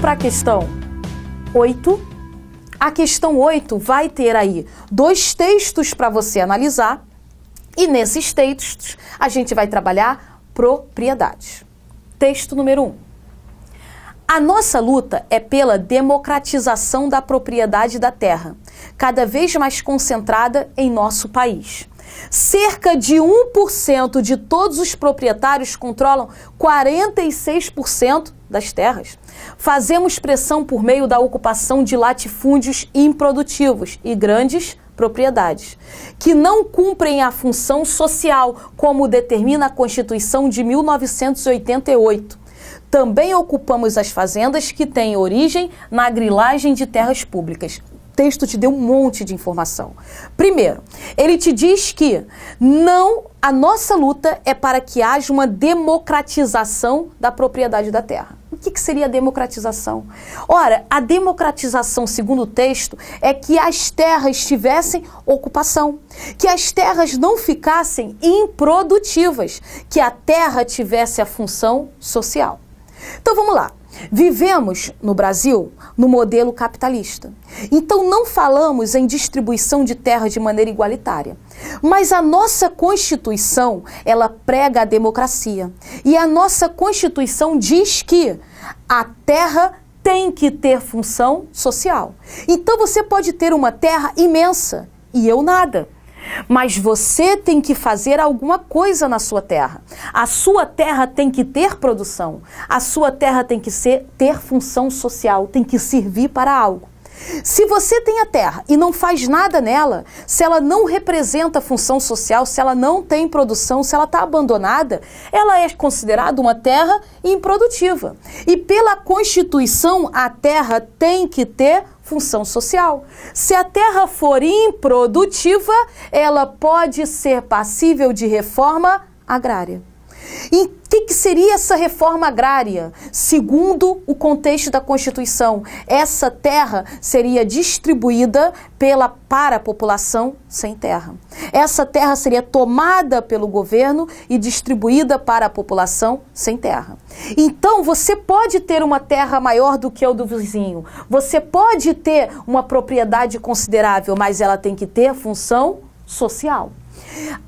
para a questão 8. A questão 8 vai ter aí dois textos para você analisar, e nesses textos a gente vai trabalhar propriedades. Texto número 1. Um. A nossa luta é pela democratização da propriedade da terra, cada vez mais concentrada em nosso país. Cerca de 1% de todos os proprietários controlam 46% das terras. Fazemos pressão por meio da ocupação de latifúndios improdutivos e grandes propriedades, que não cumprem a função social, como determina a Constituição de 1988. Também ocupamos as fazendas que têm origem na grilagem de terras públicas texto te deu um monte de informação. Primeiro, ele te diz que não a nossa luta é para que haja uma democratização da propriedade da terra. O que, que seria a democratização? Ora, a democratização, segundo o texto, é que as terras tivessem ocupação, que as terras não ficassem improdutivas, que a terra tivesse a função social. Então vamos lá. Vivemos no Brasil no modelo capitalista. Então não falamos em distribuição de terra de maneira igualitária, mas a nossa Constituição, ela prega a democracia. E a nossa Constituição diz que a terra tem que ter função social. Então você pode ter uma terra imensa e eu nada. Mas você tem que fazer alguma coisa na sua terra. A sua terra tem que ter produção. A sua terra tem que ser, ter função social, tem que servir para algo. Se você tem a terra e não faz nada nela, se ela não representa função social, se ela não tem produção, se ela está abandonada, ela é considerada uma terra improdutiva. E pela Constituição, a terra tem que ter função social. Se a terra for improdutiva, ela pode ser passível de reforma agrária. Então, que, que seria essa reforma agrária? Segundo o contexto da Constituição, essa terra seria distribuída pela, para a população sem terra. Essa terra seria tomada pelo governo e distribuída para a população sem terra. Então você pode ter uma terra maior do que a do vizinho, você pode ter uma propriedade considerável, mas ela tem que ter função social.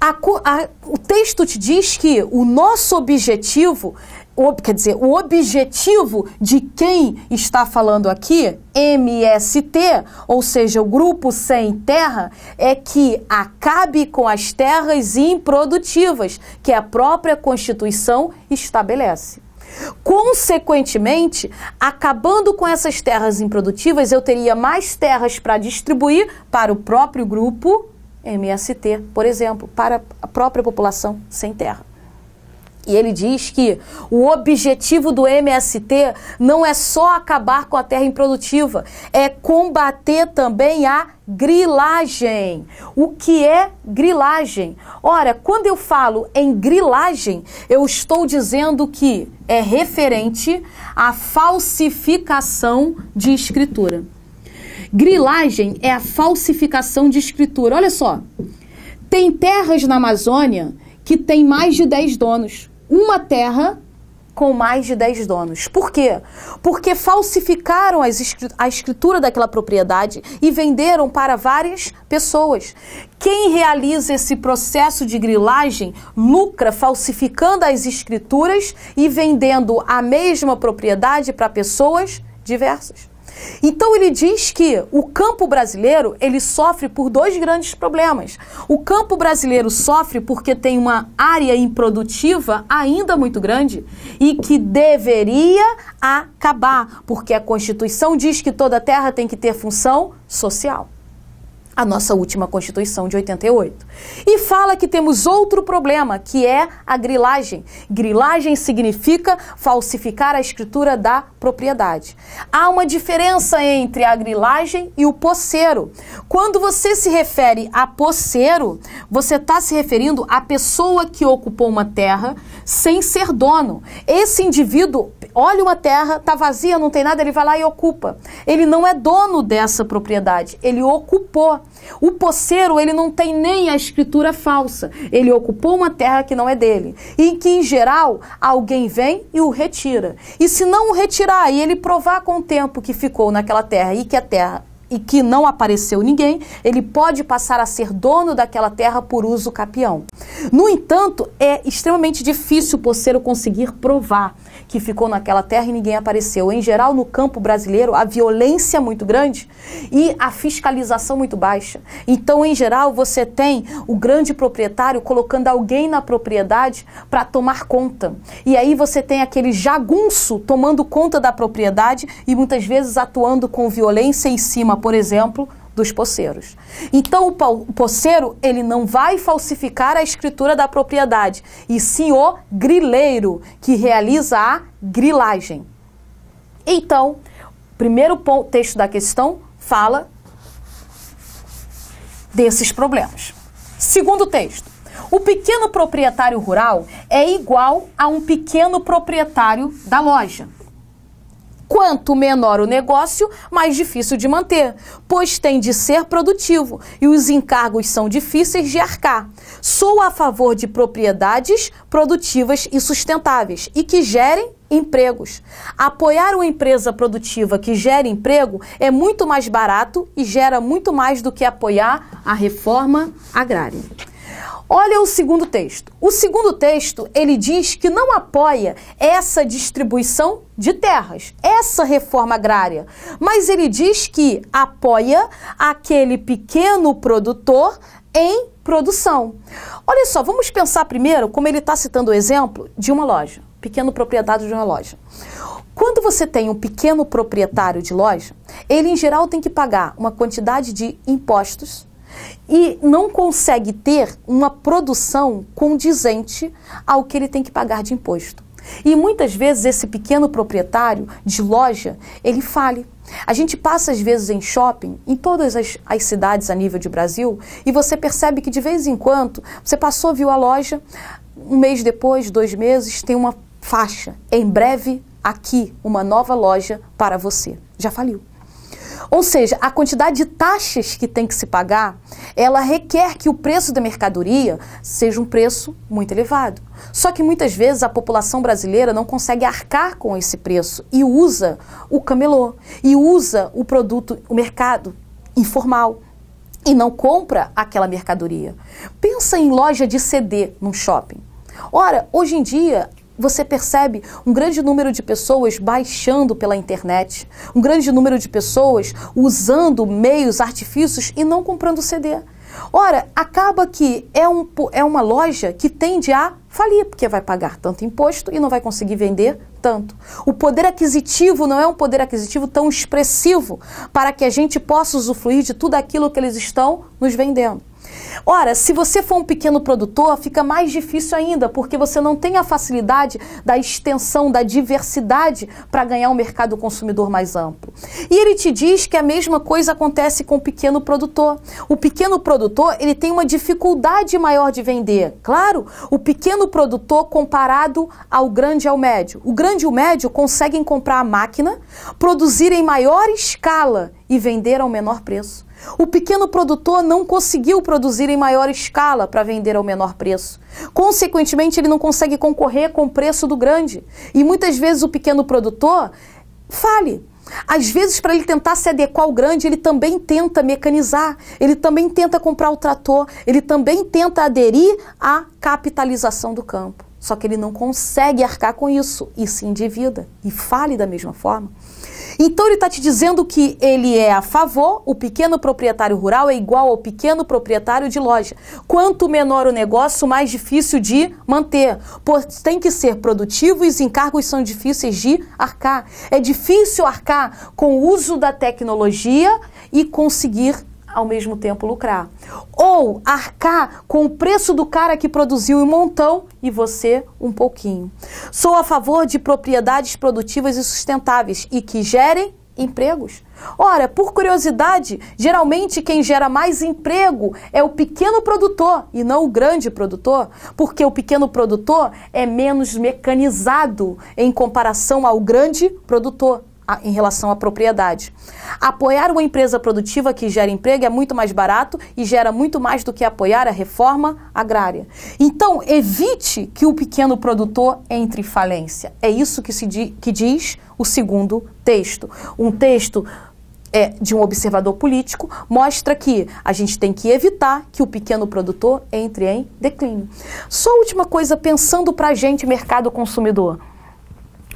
A, a, o texto te diz que o nosso objetivo, o, quer dizer, o objetivo de quem está falando aqui, MST, ou seja, o grupo sem terra, é que acabe com as terras improdutivas, que a própria Constituição estabelece. Consequentemente, acabando com essas terras improdutivas, eu teria mais terras para distribuir para o próprio grupo MST, por exemplo, para a própria população sem terra. E ele diz que o objetivo do MST não é só acabar com a terra improdutiva, é combater também a grilagem. O que é grilagem? Ora, quando eu falo em grilagem, eu estou dizendo que é referente à falsificação de escritura. Grilagem é a falsificação de escritura. Olha só. Tem terras na Amazônia que tem mais de 10 donos. Uma terra com mais de 10 donos. Por quê? Porque falsificaram a escritura daquela propriedade e venderam para várias pessoas. Quem realiza esse processo de grilagem lucra falsificando as escrituras e vendendo a mesma propriedade para pessoas diversas. Então ele diz que o campo brasileiro, ele sofre por dois grandes problemas. O campo brasileiro sofre porque tem uma área improdutiva ainda muito grande e que deveria acabar, porque a Constituição diz que toda terra tem que ter função social a nossa última Constituição de 88. E fala que temos outro problema, que é a grilagem. Grilagem significa falsificar a escritura da propriedade. Há uma diferença entre a grilagem e o posseiro. Quando você se refere a posseiro, você está se referindo à pessoa que ocupou uma terra sem ser dono. Esse indivíduo olha uma terra, está vazia, não tem nada, ele vai lá e ocupa. Ele não é dono dessa propriedade, ele ocupou. O poceiro, ele não tem nem a escritura falsa. Ele ocupou uma terra que não é dele. E que, em geral, alguém vem e o retira. E se não o retirar e ele provar com o tempo que ficou naquela terra e que a terra e que não apareceu ninguém, ele pode passar a ser dono daquela terra por uso capião. No entanto, é extremamente difícil o poceiro conseguir provar que ficou naquela terra e ninguém apareceu. Em geral, no campo brasileiro, a violência é muito grande e a fiscalização muito baixa. Então, em geral, você tem o grande proprietário colocando alguém na propriedade para tomar conta. E aí você tem aquele jagunço tomando conta da propriedade e muitas vezes atuando com violência em cima por exemplo, dos poceiros. Então o poceiro, ele não vai falsificar a escritura da propriedade, e sim o grileiro, que realiza a grilagem. Então, primeiro ponto, texto da questão fala desses problemas. Segundo texto, o pequeno proprietário rural é igual a um pequeno proprietário da loja. Quanto menor o negócio, mais difícil de manter, pois tem de ser produtivo e os encargos são difíceis de arcar. Sou a favor de propriedades produtivas e sustentáveis e que gerem empregos. Apoiar uma empresa produtiva que gera emprego é muito mais barato e gera muito mais do que apoiar a reforma agrária. Olha o segundo texto. O segundo texto, ele diz que não apoia essa distribuição de terras, essa reforma agrária, mas ele diz que apoia aquele pequeno produtor em produção. Olha só, vamos pensar primeiro como ele está citando o exemplo de uma loja, pequeno proprietário de uma loja. Quando você tem um pequeno proprietário de loja, ele em geral tem que pagar uma quantidade de impostos e não consegue ter uma produção condizente ao que ele tem que pagar de imposto. E muitas vezes esse pequeno proprietário de loja, ele fale. A gente passa às vezes em shopping, em todas as, as, cidades a nível de Brasil, e você percebe que de vez em quando, você passou, viu a loja, um mês depois, dois meses, tem uma faixa. Em breve, aqui, uma nova loja para você. Já faliu. Ou seja, a quantidade de taxas que tem que se pagar, ela requer que o preço da mercadoria seja um preço muito elevado. Só que muitas vezes a população brasileira não consegue arcar com esse preço e usa o camelô, e usa o produto, o mercado informal e não compra aquela mercadoria. Pensa em loja de CD num shopping. Ora, hoje em dia, você percebe um grande número de pessoas baixando pela internet, um grande número de pessoas usando meios, artifícios e não comprando CD. Ora, acaba que é, um, é uma loja que tende a falir, porque vai pagar tanto imposto e não vai conseguir vender tanto. O poder aquisitivo não é um poder aquisitivo tão expressivo para que a gente possa usufruir de tudo aquilo que eles estão nos vendendo. Ora, se você for um pequeno produtor, fica mais difícil ainda, porque você não tem a facilidade da extensão, da diversidade para ganhar um mercado consumidor mais amplo. E ele te diz que a mesma coisa acontece com o pequeno produtor. O pequeno produtor, ele tem uma dificuldade maior de vender. Claro, o pequeno produtor comparado ao grande e ao médio. O grande e o médio conseguem comprar a máquina, produzir em maior escala e vender ao menor preço. O pequeno produtor não conseguiu produzir em maior escala para vender ao menor preço. Consequentemente, ele não consegue concorrer com o preço do grande. E muitas vezes o pequeno produtor fale. Às vezes, para ele tentar se adequar ao grande, ele também tenta mecanizar, ele também tenta comprar o trator, ele também tenta aderir à capitalização do campo. Só que ele não consegue arcar com isso e se endivida e fale da mesma forma. Então ele está te dizendo que ele é a favor, o pequeno proprietário rural é igual ao pequeno proprietário de loja. Quanto menor o negócio, mais difícil de manter. Pois tem que ser produtivo e os encargos são difíceis de arcar. É difícil arcar com o uso da tecnologia e conseguir ao mesmo tempo lucrar. Ou arcar com o preço do cara que produziu um montão e você um pouquinho. Sou a favor de propriedades produtivas e sustentáveis e que gerem empregos. Ora, por curiosidade, geralmente quem gera mais emprego é o pequeno produtor e não o grande produtor, porque o pequeno produtor é menos mecanizado em comparação ao grande produtor em relação à propriedade. Apoiar uma empresa produtiva que gera emprego é muito mais barato e gera muito mais do que apoiar a reforma agrária. Então, evite que o pequeno produtor entre em falência. É isso que, se di que diz o segundo texto. Um texto é, de um observador político mostra que a gente tem que evitar que o pequeno produtor entre em declínio. Só última coisa, pensando para a gente, mercado consumidor.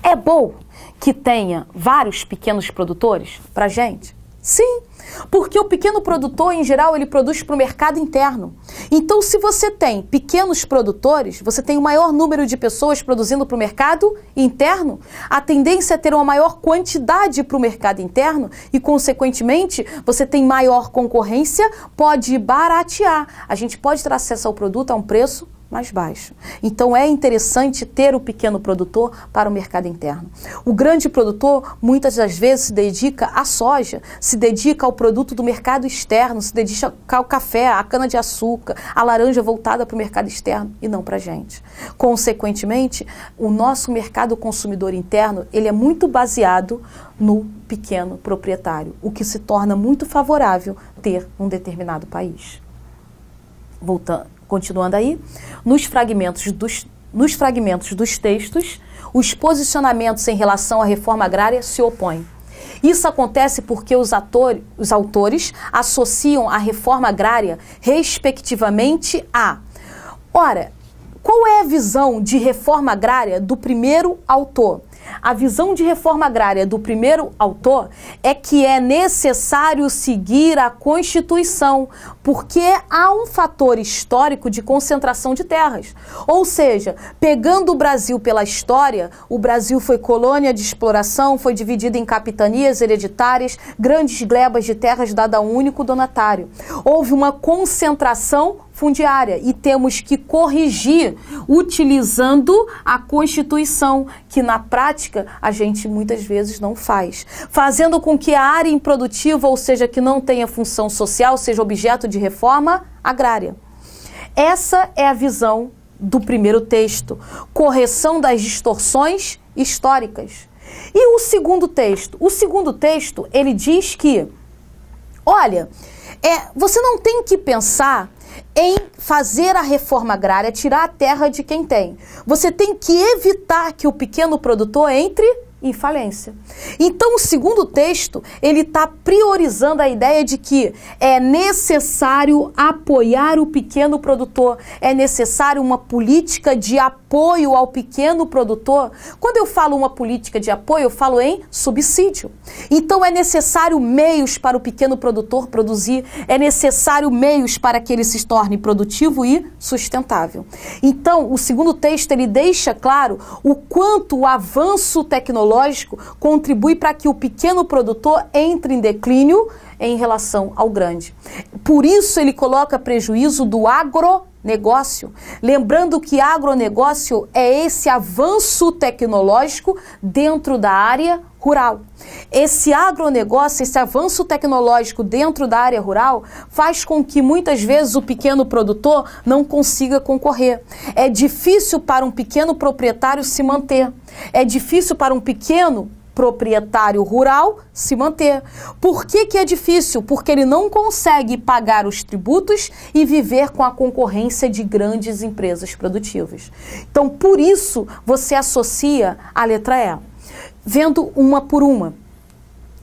É bom que tenha vários pequenos produtores para gente? Sim, porque o pequeno produtor, em geral, ele produz para o mercado interno. Então, se você tem pequenos produtores, você tem o um maior número de pessoas produzindo para o mercado interno, a tendência é ter uma maior quantidade para o mercado interno e, consequentemente, você tem maior concorrência, pode baratear. A gente pode ter acesso ao produto a um preço mais baixo. Então é interessante ter o pequeno produtor para o mercado interno. O grande produtor muitas das vezes se dedica à soja, se dedica ao produto do mercado externo, se dedica ao café, à cana de açúcar, à laranja voltada para o mercado externo e não para a gente. Consequentemente, o nosso mercado consumidor interno, ele é muito baseado no pequeno proprietário, o que se torna muito favorável ter um determinado país. Voltando continuando aí, nos fragmentos dos, nos fragmentos dos textos, os posicionamentos em relação à reforma agrária se opõem. Isso acontece porque os, ator, os autores associam a reforma agrária, respectivamente, a. Ora, qual é a visão de reforma agrária do primeiro autor? A visão de reforma agrária do primeiro autor é que é necessário seguir a Constituição, porque há um fator histórico de concentração de terras. Ou seja, pegando o Brasil pela história, o Brasil foi colônia de exploração, foi dividido em capitanias hereditárias, grandes glebas de terras dada a um único donatário. Houve uma concentração fundiária e temos que corrigir utilizando a Constituição, que na prática a gente muitas vezes não faz, fazendo com que a área improdutiva, ou seja, que não tenha função social, seja objeto de reforma agrária. Essa é a visão do primeiro texto, correção das distorções históricas. E o segundo texto, o segundo texto, ele diz que olha, é, você não tem que pensar em fazer a reforma agrária, tirar a terra de quem tem. Você tem que evitar que o pequeno produtor entre em falência. Então, o segundo texto, ele está priorizando a ideia de que é necessário apoiar o pequeno produtor, é necessário uma política de apoio ao pequeno produtor. Quando eu falo uma política de apoio, eu falo em subsídio. Então, é necessário meios para o pequeno produtor produzir, é necessário meios para que ele se torne produtivo e sustentável. Então, o segundo texto, ele deixa claro o quanto o avanço tecnológico tecnológico contribui para que o pequeno produtor entre em declínio em relação ao grande. Por isso ele coloca prejuízo do agronegócio. Lembrando que agronegócio é esse avanço tecnológico dentro da área rural. Esse agronegócio, esse avanço tecnológico dentro da área rural faz com que muitas vezes o pequeno produtor não consiga concorrer. É difícil para um pequeno proprietário se manter. É difícil para um pequeno proprietário rural se manter. Por que, que é difícil? Porque ele não consegue pagar os tributos e viver com a concorrência de grandes empresas produtivas. Então, por isso, você associa a letra E vendo uma por uma.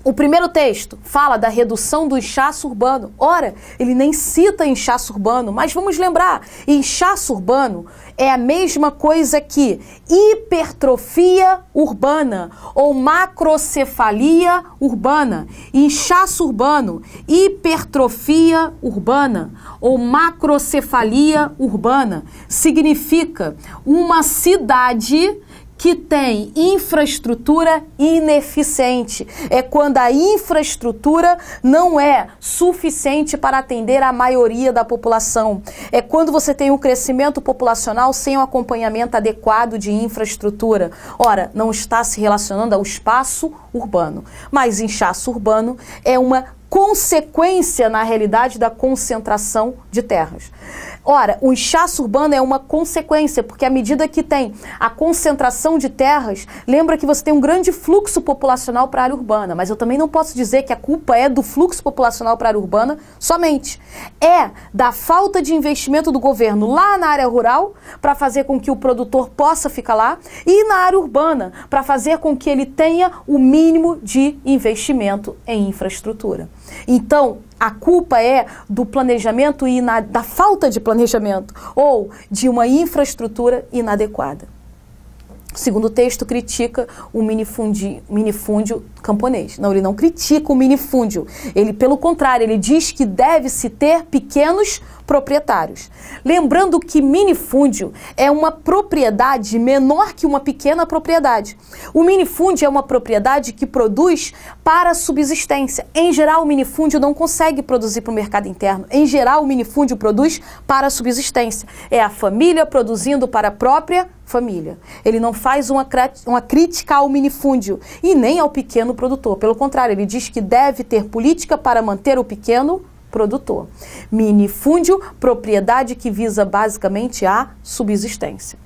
O primeiro texto fala da redução do inchaço urbano. Ora, ele nem cita inchaço urbano, mas vamos lembrar: inchaço urbano é a mesma coisa que hipertrofia urbana ou macrocefalia urbana. Inchaço urbano, hipertrofia urbana ou macrocefalia urbana significa uma cidade que tem infraestrutura ineficiente. É quando a infraestrutura não é suficiente para atender a maioria da população. É quando você tem um crescimento populacional sem um acompanhamento adequado de infraestrutura. Ora, não está se relacionando ao espaço urbano, mas inchaço urbano é uma consequência, na realidade, da concentração de terras. Ora, o inchaço urbano é uma consequência, porque à medida que tem a concentração de terras, lembra que você tem um grande fluxo populacional para a área urbana, mas eu também não posso dizer que a culpa é do fluxo populacional para a área urbana somente. É da falta de investimento do governo lá na área rural para fazer com que o produtor possa ficar lá e na área urbana para fazer com que ele tenha o mínimo de investimento em infraestrutura. Então, a culpa é do planejamento e da falta de planejamento ou de uma infraestrutura inadequada. O segundo texto critica o minifúndio camponês. Não, ele não critica o minifúndio. Ele, pelo contrário, ele diz que deve-se ter pequenos proprietários. Lembrando que minifúndio é uma propriedade menor que uma pequena propriedade. O minifúndio é uma propriedade que produz para subsistência. Em geral, o minifúndio não consegue produzir para o mercado interno. Em geral, o minifúndio produz para subsistência. É a família produzindo para a própria família. Ele não faz uma, uma crítica ao minifúndio e nem ao pequeno do produtor. Pelo contrário, ele diz que deve ter política para manter o pequeno produtor. Minifúndio, propriedade que visa basicamente a subsistência.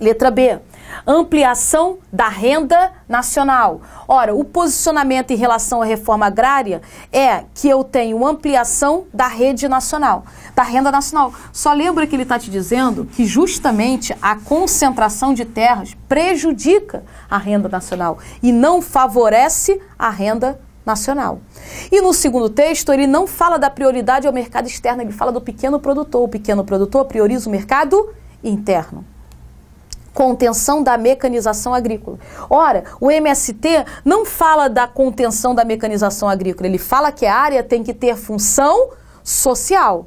Letra B. Ampliação da renda nacional. Ora, o posicionamento em relação à reforma agrária é que eu tenho ampliação da rede nacional, da renda nacional. Só lembra que ele está te dizendo que justamente a concentração de terras prejudica a renda nacional e não favorece a renda nacional. E no segundo texto, ele não fala da prioridade ao mercado externo, ele fala do pequeno produtor. O pequeno produtor prioriza o mercado interno contenção da mecanização agrícola. Ora, o MST não fala da contenção da mecanização agrícola, ele fala que a área tem que ter função social.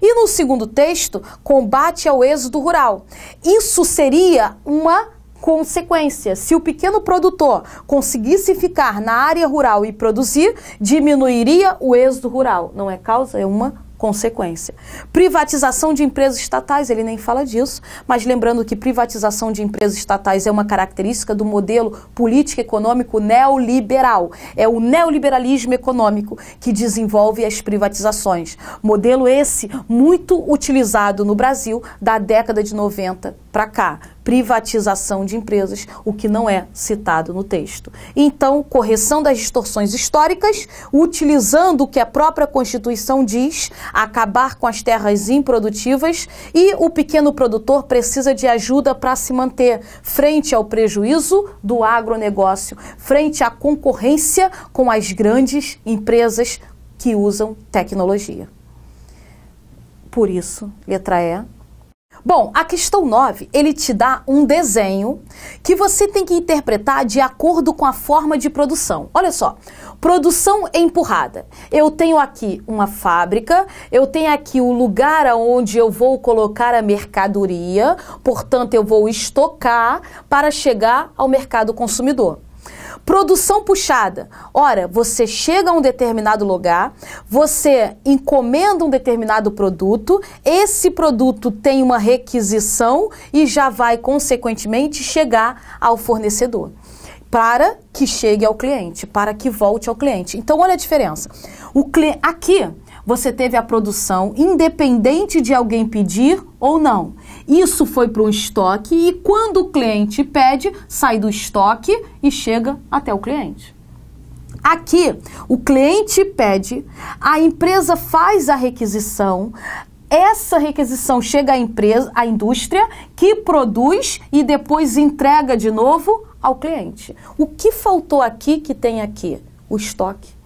E no segundo texto, combate ao êxodo rural. Isso seria uma consequência. Se o pequeno produtor conseguisse ficar na área rural e produzir, diminuiria o êxodo rural. Não é causa, é uma consequência. Privatização de empresas estatais, ele nem fala disso, mas lembrando que privatização de empresas estatais é uma característica do modelo político econômico neoliberal. É o neoliberalismo econômico que desenvolve as privatizações. Modelo esse muito utilizado no Brasil da década de 90 para cá, privatização de empresas, o que não é citado no texto. Então, correção das distorções históricas, utilizando o que a própria Constituição diz, acabar com as terras improdutivas e o pequeno produtor precisa de ajuda para se manter frente ao prejuízo do agronegócio, frente à concorrência com as grandes empresas que usam tecnologia. Por isso, letra E, Bom, a questão 9, ele te dá um desenho que você tem que interpretar de acordo com a forma de produção. Olha só, produção empurrada. Eu tenho aqui uma fábrica, eu tenho aqui o lugar onde eu vou colocar a mercadoria, portanto eu vou estocar para chegar ao mercado consumidor. Produção puxada. Ora, você chega a um determinado lugar, você encomenda um determinado produto, esse produto tem uma requisição e já vai, consequentemente, chegar ao fornecedor para que chegue ao cliente, para que volte ao cliente. Então, olha a diferença. O cli... Aqui, você teve a produção independente de alguém pedir ou não. Isso foi para um estoque e quando o cliente pede, sai do estoque e chega até o cliente. Aqui, o cliente pede, a empresa faz a requisição, essa requisição chega à empresa, à indústria, que produz e depois entrega de novo ao cliente. O que faltou aqui que tem aqui? O estoque.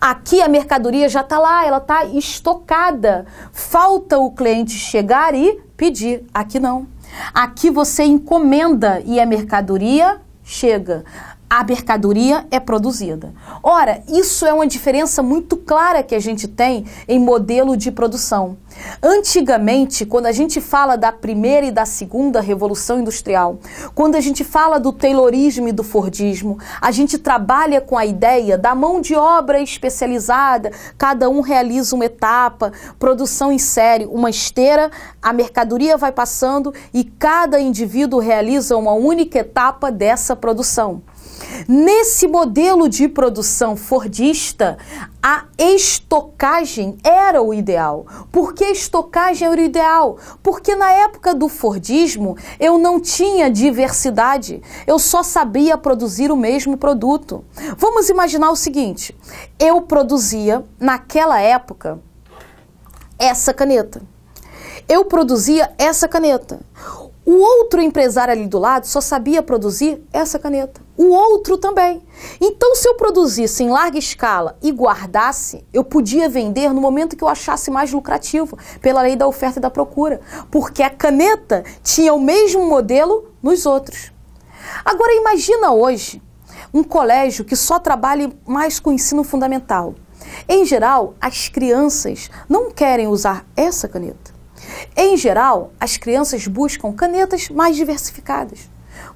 Aqui a mercadoria já está lá, ela está estocada. Falta o cliente chegar e pedir. Aqui não. Aqui você encomenda e a mercadoria chega a mercadoria é produzida. Ora, isso é uma diferença muito clara que a gente tem em modelo de produção. Antigamente, quando a gente fala da primeira e da segunda revolução industrial, quando a gente fala do Taylorismo e do Fordismo, a gente trabalha com a ideia da mão de obra especializada, cada um realiza uma etapa, produção em série, uma esteira, a mercadoria vai passando e cada indivíduo realiza uma única etapa dessa produção. Nesse modelo de produção fordista, a estocagem era o ideal. Por que estocagem era o ideal? Porque na época do Fordismo eu não tinha diversidade, eu só sabia produzir o mesmo produto. Vamos imaginar o seguinte: eu produzia, naquela época, essa caneta. Eu produzia essa caneta. O outro empresário ali do lado só sabia produzir essa caneta. O outro também. Então, se eu produzisse em larga escala e guardasse, eu podia vender no momento que eu achasse mais lucrativo, pela lei da oferta e da procura. Porque a caneta tinha o mesmo modelo nos outros. Agora, imagina hoje um colégio que só trabalhe mais com o ensino fundamental. Em geral, as crianças não querem usar essa caneta em geral, as crianças buscam canetas mais diversificadas,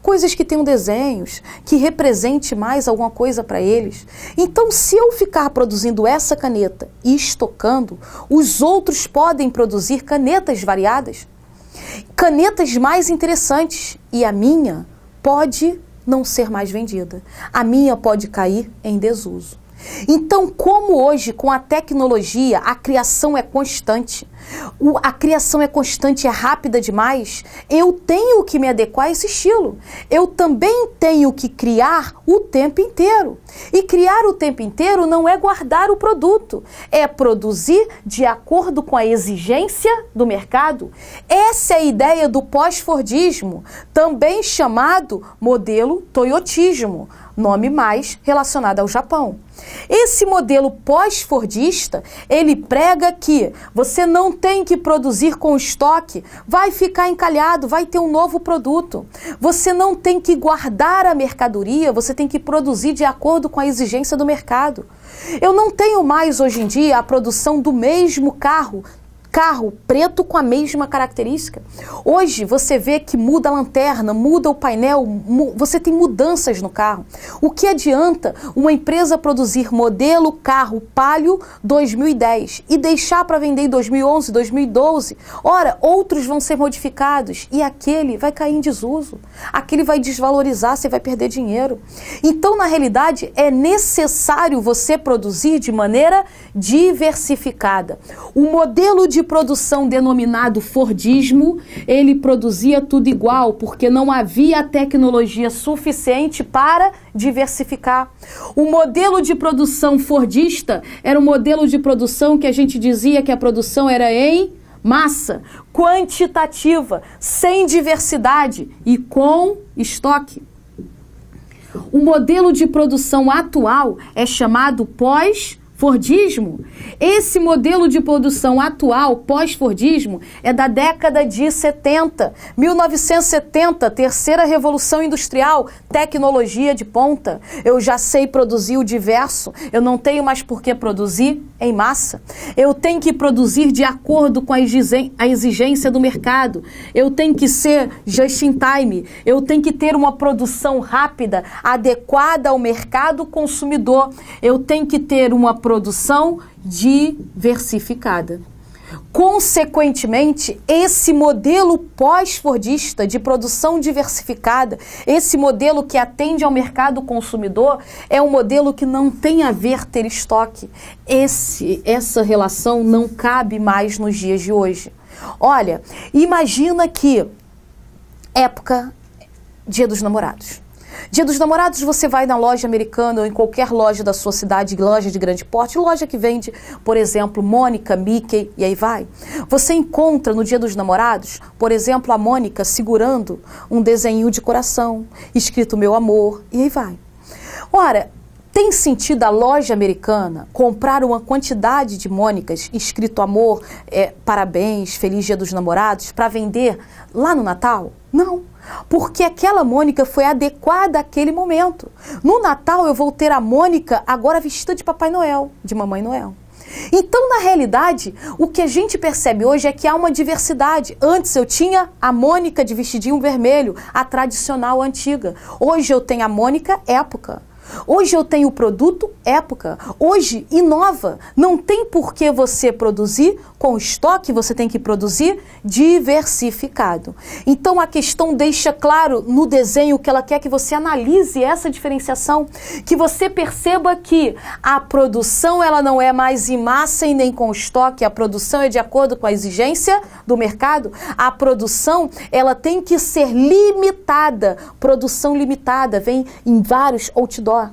coisas que tenham desenhos, que represente mais alguma coisa para eles. Então, se eu ficar produzindo essa caneta e estocando, os outros podem produzir canetas variadas, canetas mais interessantes e a minha pode não ser mais vendida. A minha pode cair em desuso. Então, como hoje, com a tecnologia, a criação é constante, o, a criação é constante, é rápida demais, eu tenho que me adequar a esse estilo. Eu também tenho que criar o tempo inteiro. E criar o tempo inteiro não é guardar o produto, é produzir de acordo com a exigência do mercado. Essa é a ideia do pós-fordismo, também chamado modelo toyotismo nome mais relacionado ao Japão. Esse modelo pós-fordista, ele prega que você não tem que produzir com estoque, vai ficar encalhado, vai ter um novo produto. Você não tem que guardar a mercadoria, você tem que produzir de acordo com a exigência do mercado. Eu não tenho mais hoje em dia a produção do mesmo carro carro preto com a mesma característica. Hoje você vê que muda a lanterna, muda o painel, mu você tem mudanças no carro. O que adianta uma empresa produzir modelo carro Palio 2010 e deixar para vender em 2011, 2012? Ora, outros vão ser modificados e aquele vai cair em desuso. Aquele vai desvalorizar, você vai perder dinheiro. Então, na realidade, é necessário você produzir de maneira diversificada. O modelo de produção denominado Fordismo, ele produzia tudo igual, porque não havia tecnologia suficiente para diversificar. O modelo de produção fordista era um modelo de produção que a gente dizia que a produção era em massa, quantitativa, sem diversidade e com estoque. O modelo de produção atual é chamado pós-produção Fordismo? Esse modelo de produção atual, pós-Fordismo, é da década de 70. 1970, terceira revolução industrial, tecnologia de ponta. Eu já sei produzir o diverso, eu não tenho mais por que produzir em massa. Eu tenho que produzir de acordo com a exigência do mercado. Eu tenho que ser just in time. Eu tenho que ter uma produção rápida, adequada ao mercado consumidor. Eu tenho que ter uma produção diversificada. Consequentemente, esse modelo pós-fordista de produção diversificada, esse modelo que atende ao mercado consumidor, é um modelo que não tem a ver ter estoque. Esse, essa relação não cabe mais nos dias de hoje. Olha, imagina que época Dia dos Namorados. Dia dos Namorados, você vai na loja americana ou em qualquer loja da sua cidade, loja de grande porte, loja que vende, por exemplo, Mônica, Mickey e aí vai. Você encontra no Dia dos Namorados, por exemplo, a Mônica segurando um desenho de coração, escrito Meu Amor e aí vai. Ora, tem sentido a loja americana comprar uma quantidade de Mônicas escrito amor, é, parabéns, feliz dia dos namorados, para vender lá no Natal? Não porque aquela Mônica foi adequada àquele momento. No Natal eu vou ter a Mônica agora vestida de Papai Noel, de Mamãe Noel. Então, na realidade, o que a gente percebe hoje é que há uma diversidade. Antes eu tinha a Mônica de vestidinho vermelho, a tradicional antiga. Hoje eu tenho a Mônica época. Hoje eu tenho o produto época. Hoje inova. Não tem por que você produzir com estoque, você tem que produzir diversificado. Então a questão deixa claro no desenho que ela quer que você analise essa diferenciação, que você perceba que a produção ela não é mais em massa e nem com estoque, a produção é de acordo com a exigência do mercado. A produção, ela tem que ser limitada. Produção limitada vem em vários outdoors só.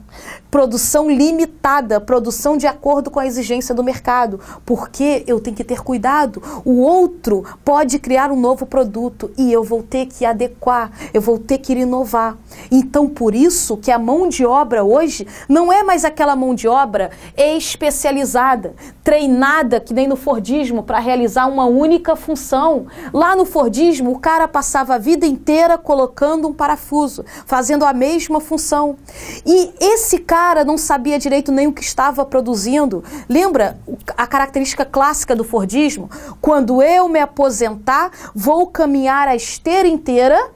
Produção limitada, produção de acordo com a exigência do mercado, porque eu tenho que ter cuidado. O outro pode criar um novo produto e eu vou ter que adequar, eu vou ter que inovar. Então, por isso que a mão de obra hoje não é mais aquela mão de obra especializada, treinada que nem no Fordismo para realizar uma única função. Lá no Fordismo, o cara passava a vida inteira colocando um parafuso, fazendo a mesma função. E esse cara não sabia direito nem o que estava produzindo. Lembra a característica clássica do Fordismo? Quando eu me aposentar, vou caminhar a esteira inteira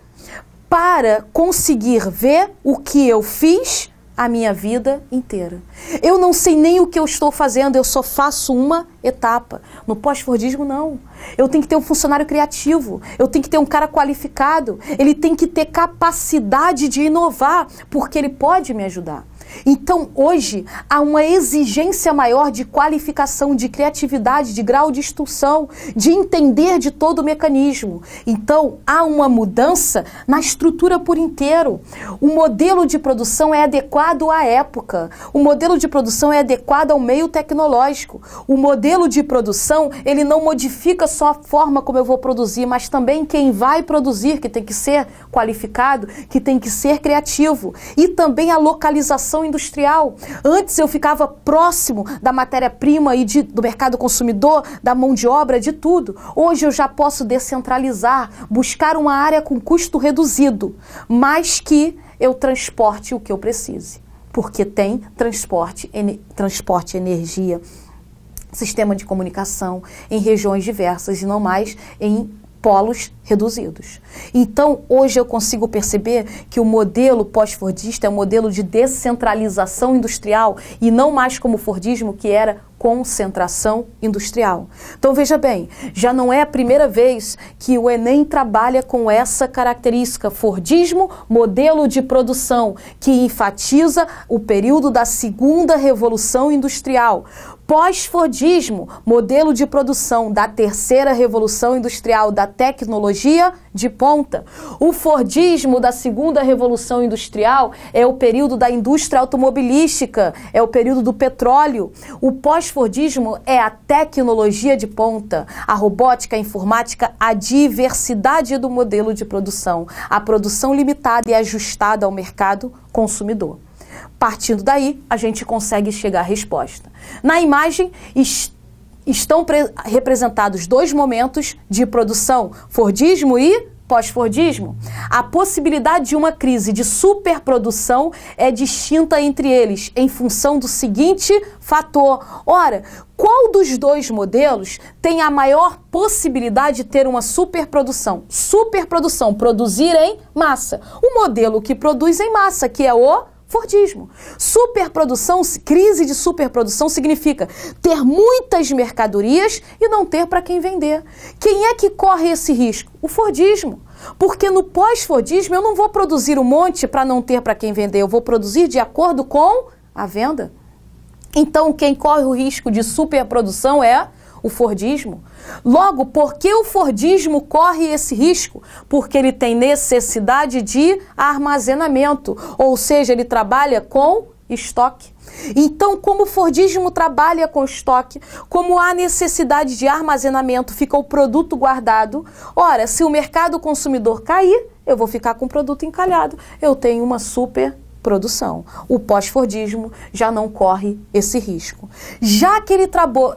para conseguir ver o que eu fiz a minha vida inteira. Eu não sei nem o que eu estou fazendo, eu só faço uma etapa. No pós-fordismo, não eu tenho que ter um funcionário criativo, eu tenho que ter um cara qualificado, ele tem que ter capacidade de inovar, porque ele pode me ajudar. Então, hoje, há uma exigência maior de qualificação, de criatividade, de grau de instrução, de entender de todo o mecanismo. Então, há uma mudança na estrutura por inteiro. O modelo de produção é adequado à época. O modelo de produção é adequado ao meio tecnológico. O modelo de produção, ele não modifica só a forma como eu vou produzir, mas também quem vai produzir, que tem que ser qualificado, que tem que ser criativo. E também a localização industrial. Antes eu ficava próximo da matéria-prima e de, do mercado consumidor, da mão de obra, de tudo. Hoje eu já posso descentralizar, buscar uma área com custo reduzido, mas que eu transporte o que eu precise. Porque tem transporte, transporte energia, sistema de comunicação em regiões diversas e não mais em polos reduzidos. Então, hoje eu consigo perceber que o modelo pós-fordista é um modelo de descentralização industrial e não mais como o fordismo que era concentração industrial. Então, veja bem, já não é a primeira vez que o ENEM trabalha com essa característica fordismo, modelo de produção que enfatiza o período da segunda revolução industrial, Pós-Fordismo, modelo de produção da terceira revolução industrial da tecnologia de ponta. O Fordismo da segunda revolução industrial é o período da indústria automobilística, é o período do petróleo. O pós-Fordismo é a tecnologia de ponta, a robótica, a informática, a diversidade do modelo de produção, a produção limitada e ajustada ao mercado consumidor. Partindo daí, a gente consegue chegar à resposta. Na imagem est estão representados dois momentos de produção: Fordismo e pós-fordismo, a possibilidade de uma crise de superprodução é distinta entre eles em função do seguinte fator. Ora, qual dos dois modelos tem a maior possibilidade de ter uma superprodução? Superprodução, produzir em massa. O modelo que produz em massa, que é o Fordismo. Superprodução, crise de superprodução significa ter muitas mercadorias e não ter para quem vender. Quem é que corre esse risco? O Fordismo. Porque no pós-Fordismo eu não vou produzir um monte para não ter para quem vender, eu vou produzir de acordo com a venda. Então quem corre o risco de superprodução é o Fordismo. Logo, por que o Fordismo corre esse risco? Porque ele tem necessidade de armazenamento, ou seja, ele trabalha com estoque. Então, como o Fordismo trabalha com estoque, como há necessidade de armazenamento, fica o produto guardado. Ora, se o mercado consumidor cair, eu vou ficar com o produto encalhado. Eu tenho uma super produção. O pós-fordismo já não corre esse risco. Já que ele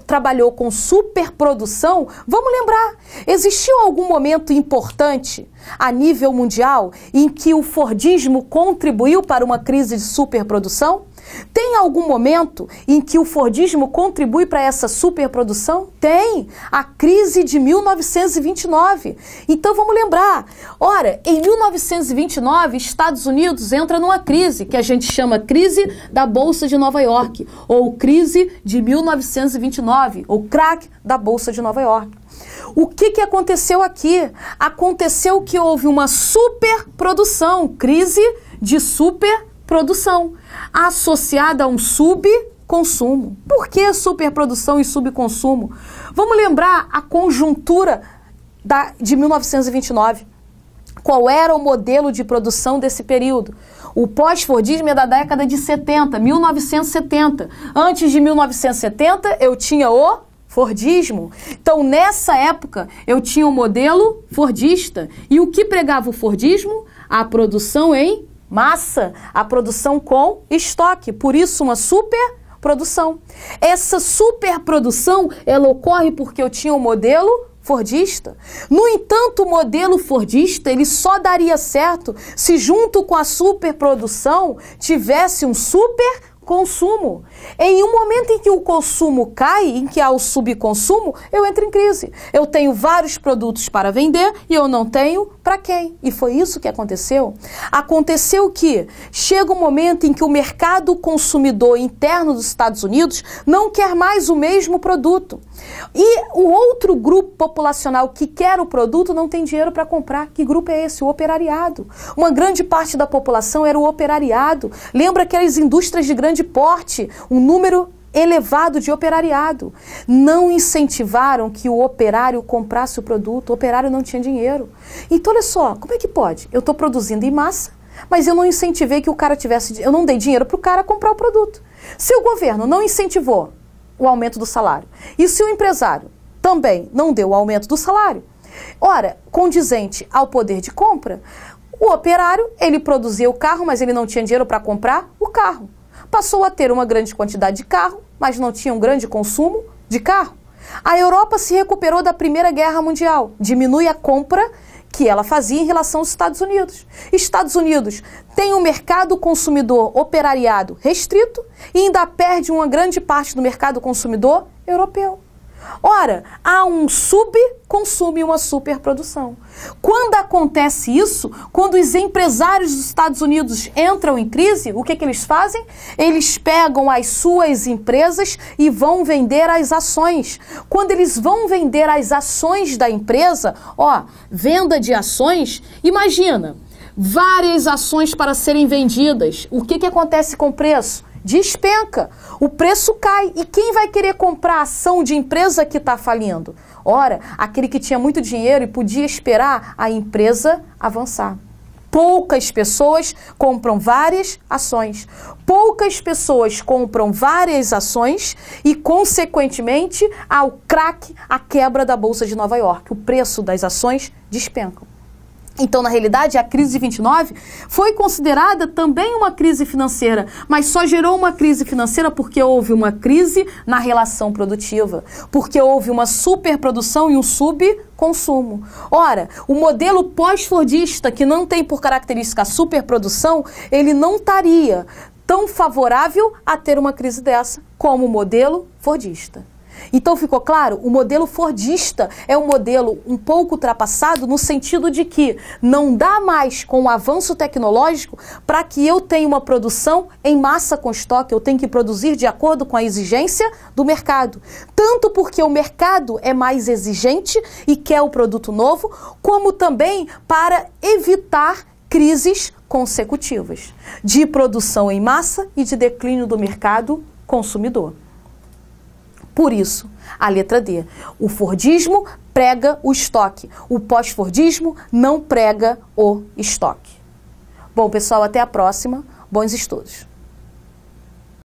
trabalhou com superprodução, vamos lembrar, existiu algum momento importante a nível mundial em que o fordismo contribuiu para uma crise de superprodução? Tem algum momento em que o Fordismo contribui para essa superprodução? Tem! A crise de 1929. Então vamos lembrar. Ora, em 1929, Estados Unidos entra numa crise que a gente chama crise da Bolsa de Nova York, ou crise de 1929, ou crack da Bolsa de Nova York. O que, que aconteceu aqui? Aconteceu que houve uma superprodução, crise de super produção, associada a um subconsumo. Por que superprodução e subconsumo? Vamos lembrar a conjuntura da, de 1929. Qual era o modelo de produção desse período? O pós-fordismo é da década de 70, 1970. Antes de 1970, eu tinha o Fordismo. Então, nessa época, eu tinha o um modelo Fordista. E o que pregava o Fordismo? A produção em massa a produção com estoque, por isso uma superprodução. Essa superprodução ela ocorre porque eu tinha um modelo fordista. No entanto, o modelo fordista ele só daria certo se junto com a superprodução tivesse um super consumo. Em um momento em que o consumo cai, em que há o subconsumo, eu entro em crise. Eu tenho vários produtos para vender e eu não tenho para quem. E foi isso que aconteceu. Aconteceu que chega um momento em que o mercado consumidor interno dos Estados Unidos não quer mais o mesmo produto. E o outro grupo populacional que quer o produto não tem dinheiro para comprar. Que grupo é esse? O operariado. Uma grande parte da população era o operariado. Lembra aquelas indústrias de grande porte? Um número elevado de operariado. Não incentivaram que o operário comprasse o produto, o operário não tinha dinheiro. Então, olha só, como é que pode? Eu estou produzindo em massa, mas eu não incentivei que o cara tivesse. Eu não dei dinheiro para o cara comprar o produto. Se o governo não incentivou o aumento do salário. E se o empresário também não deu o aumento do salário, ora, condizente ao poder de compra, o operário, ele produzia o carro, mas ele não tinha dinheiro para comprar o carro. Passou a ter uma grande quantidade de carro, mas não tinha um grande consumo de carro. A Europa se recuperou da Primeira Guerra Mundial, diminui a compra que ela fazia em relação aos Estados Unidos. Estados Unidos tem um mercado consumidor operariado restrito e ainda perde uma grande parte do mercado consumidor europeu. Ora, há um subconsumo e uma superprodução. Quando acontece isso, quando os empresários dos Estados Unidos entram em crise, o que, que eles fazem? Eles pegam as suas empresas e vão vender as ações. Quando eles vão vender as ações da empresa, ó, venda de ações, imagina, várias ações para serem vendidas. O que, que acontece com o preço? despenca, o preço cai. E quem vai querer comprar ação de empresa que está falindo? Ora, aquele que tinha muito dinheiro e podia esperar a empresa avançar. Poucas pessoas compram várias ações. Poucas pessoas compram várias ações e, consequentemente, há o crack, a quebra da Bolsa de Nova York. O preço das ações despenca. Então, na realidade, a crise de 29 foi considerada também uma crise financeira, mas só gerou uma crise financeira porque houve uma crise na relação produtiva, porque houve uma superprodução e um subconsumo. Ora, o modelo pós-fordista, que não tem por característica a superprodução, ele não estaria tão favorável a ter uma crise dessa como o modelo fordista. Então ficou claro? O modelo fordista é um modelo um pouco ultrapassado no sentido de que não dá mais com o avanço tecnológico para que eu tenha uma produção em massa com estoque, eu tenho que produzir de acordo com a exigência do mercado. Tanto porque o mercado é mais exigente e quer o produto novo, como também para evitar crises consecutivas de produção em massa e de declínio do mercado consumidor. Por isso, a letra D. O Fordismo prega o estoque. O pós-Fordismo não prega o estoque. Bom, pessoal, até a próxima. Bons estudos.